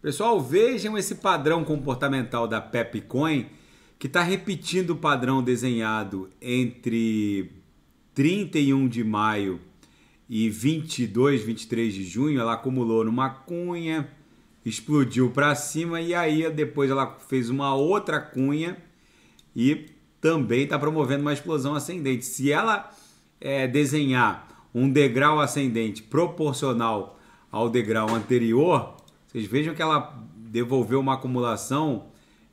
Pessoal, vejam esse padrão comportamental da Pepcoin que está repetindo o padrão desenhado entre 31 de maio e 22, 23 de junho. Ela acumulou numa cunha, explodiu para cima e aí depois ela fez uma outra cunha e também está promovendo uma explosão ascendente. Se ela é, desenhar um degrau ascendente proporcional ao degrau anterior, vocês vejam que ela devolveu uma acumulação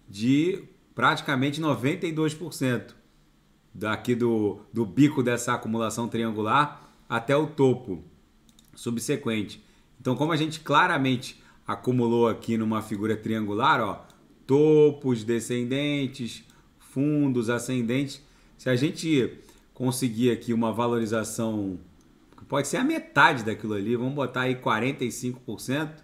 de praticamente 92% daqui do, do bico dessa acumulação triangular até o topo subsequente. Então, como a gente claramente acumulou aqui numa figura triangular, ó, topos, descendentes, fundos, ascendentes, se a gente conseguir aqui uma valorização que pode ser a metade daquilo ali, vamos botar aí 45%,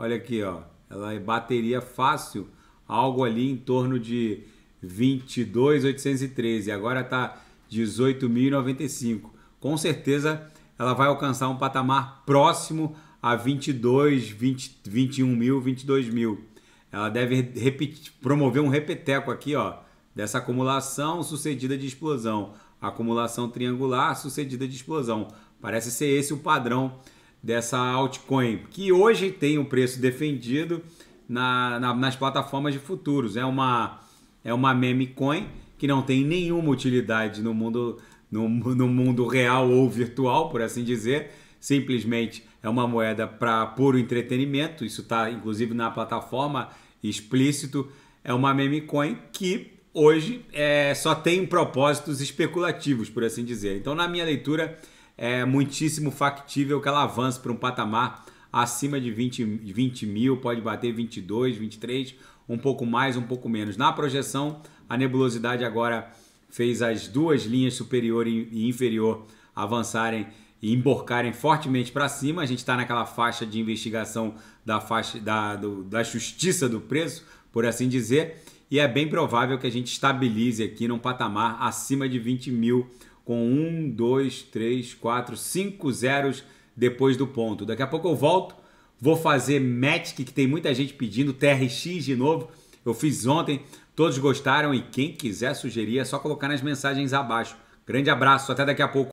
Olha aqui, ó, ela é bateria fácil, algo ali em torno de 22,813. Agora está 18.095. Com certeza ela vai alcançar um patamar próximo a 22, 20, 21 mil, 22 mil. Ela deve repetir, promover um repeteco aqui, ó, dessa acumulação sucedida de explosão. Acumulação triangular sucedida de explosão. Parece ser esse o padrão dessa altcoin, que hoje tem um preço defendido na, na, nas plataformas de futuros. É uma, é uma meme coin que não tem nenhuma utilidade no mundo, no, no mundo real ou virtual, por assim dizer. Simplesmente é uma moeda para puro entretenimento. Isso está inclusive na plataforma explícito. É uma meme coin que hoje é, só tem propósitos especulativos, por assim dizer. Então, na minha leitura, é muitíssimo factível que ela avance para um patamar acima de 20, 20 mil, pode bater 22, 23, um pouco mais, um pouco menos. Na projeção, a nebulosidade agora fez as duas linhas superior e inferior avançarem e emborcarem fortemente para cima. A gente está naquela faixa de investigação da, faixa, da, do, da justiça do preço, por assim dizer, e é bem provável que a gente estabilize aqui num patamar acima de 20 mil com um, dois, três, quatro, cinco zeros depois do ponto. Daqui a pouco eu volto, vou fazer Matic, que tem muita gente pedindo, TRX de novo. Eu fiz ontem, todos gostaram e quem quiser sugerir é só colocar nas mensagens abaixo. Grande abraço, até daqui a pouco.